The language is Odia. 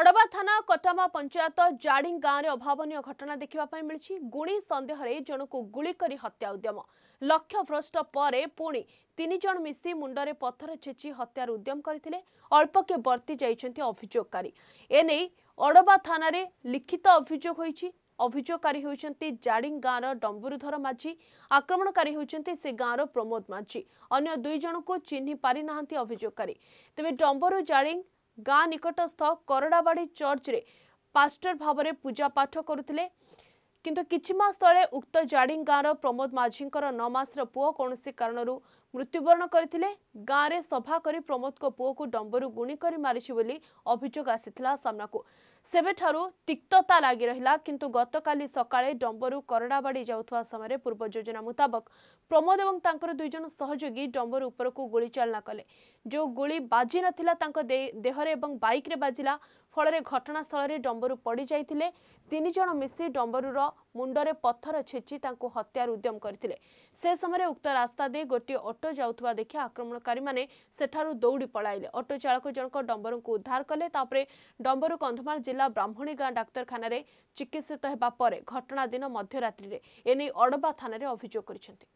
ଅଡ଼ବା ଥାନା କଟାମା ପଞ୍ଚାୟତ ଜାଡ଼ିଂ ଗାଁରେ ଅଭାବନୀୟ ଘଟଣା ଦେଖିବା ପାଇଁ ମିଳିଛି ଗୁଣି ସନ୍ଦେହରେ ଜଣକୁ ଗୁଳି କରି ହତ୍ୟା ଉଦ୍ୟମ ଲକ୍ଷ୍ୟଭ୍ରଷ୍ଟ ପରେ ପୁଣି ତିନି ଜଣ ମିଶି ମୁଣ୍ଡରେ ପଥର ଛେଚି ହତ୍ୟାର ଉଦ୍ୟମ କରିଥିଲେ ଅଳ୍ପକେ ବର୍ତ୍ତି ଯାଇଛନ୍ତି ଅଭିଯୋଗକାରୀ ଏନେଇ ଅଡ଼ବା ଥାନାରେ ଲିଖିତ ଅଭିଯୋଗ ହୋଇଛି ଅଭିଯୋଗକାରୀ ହେଉଛନ୍ତି ଜାଡ଼ିଂ ଗାଁର ଡମ୍ବୁରୁଧର ମାଝୀ ଆକ୍ରମଣକାରୀ ହେଉଛନ୍ତି ସେ ଗାଁର ପ୍ରମୋଦ ମାଝୀ ଅନ୍ୟ ଦୁଇ ଜଣଙ୍କୁ ଚିହ୍ନି ପାରିନାହାନ୍ତି ଅଭିଯୋଗକାରୀ ତେବେ ଡମ୍ବରୁ ଜାଡ଼ିଂ ଗାଁ ନିକଟସ୍ଥ କରଡ଼ାବାଡ଼ି ଚର୍ଚ୍ଚରେ ପାଷ୍ଟର ଭାବରେ ପୂଜାପାଠ କରୁଥିଲେ କିନ୍ତୁ କିଛି ମାସ ତଳେ ଉକ୍ତ ଜାଡ଼ିଙ୍ଗ ଗାଁର ପ୍ରମୋଦ ମାଝୀଙ୍କର ନଅ ମାସର ପୁଅ କୌଣସି କାରଣରୁ ମୃତ୍ୟୁବରଣ କରିଥିଲେ ଗାଁରେ ସଭା କରି ପ୍ରମୋଦଙ୍କ ପୁଅକୁ ଡମ୍ବରୁ ଗୁଣି କରି ମାରିଛି ବୋଲି ଅଭିଯୋଗ ଆସିଥିଲା ସାମ୍ନାକୁ ସେବେଠାରୁ ତିକ୍ତତା ଲାଗି ରହିଲା କିନ୍ତୁ ଗତକାଲି ସକାଳେ ଡମ୍ବରୁ କରଡ଼ାବାଡ଼ି ଯାଉଥିବା ସମୟରେ ପୂର୍ବ ଯୋଜନା ମୁତାବକ ପ୍ରମୋଦ ଏବଂ ତାଙ୍କର ଦୁଇଜଣ ସହଯୋଗୀ ଡମ୍ବରୁ ଉପରକୁ ଗୁଳି ଚାଳନା କଲେ ଯେଉଁ ଗୁଳି ବାଜି ନଥିଲା ତାଙ୍କ ଦେହରେ ଏବଂ ବାଇକ୍ରେ ବାଜିଲା ଫଳରେ ଘଟଣାସ୍ଥଳରେ ଡମ୍ବରୁ ପଡ଼ିଯାଇଥିଲେ ତିନି ଜଣ ମିଶି ଡମ୍ବରୁର ମୁଣ୍ଡରେ ପଥର ଛେଚି ତାଙ୍କୁ ହତ୍ୟାର ଉଦ୍ୟମ କରିଥିଲେ ସେ ସମୟରେ ଉକ୍ତ ରାସ୍ତା ଦେଇ ଗୋଟିଏ ଅଟୋ ଯାଉଥିବା ଦେଖି ଆକ୍ରମଣକାରୀମାନେ ସେଠାରୁ ଦୌଡ଼ି ପଳାଇଲେ ଅଟୋ ଚାଳକ ଜଣକ ଡମ୍ବରଙ୍କୁ ଉଦ୍ଧାର କଲେ ତାପରେ ଡମ୍ବରୁ କନ୍ଧମାଳ ଜିଲ୍ଲା ବ୍ରାହ୍ମଣୀ ଗାଁ ଡାକ୍ତରଖାନାରେ ଚିକିତ୍ସିତ ହେବା ପରେ ଘଟଣା ଦିନ ମଧ୍ୟରାତ୍ରିରେ ଏନେଇ ଅଡ଼ବା ଥାନାରେ ଅଭିଯୋଗ କରିଛନ୍ତି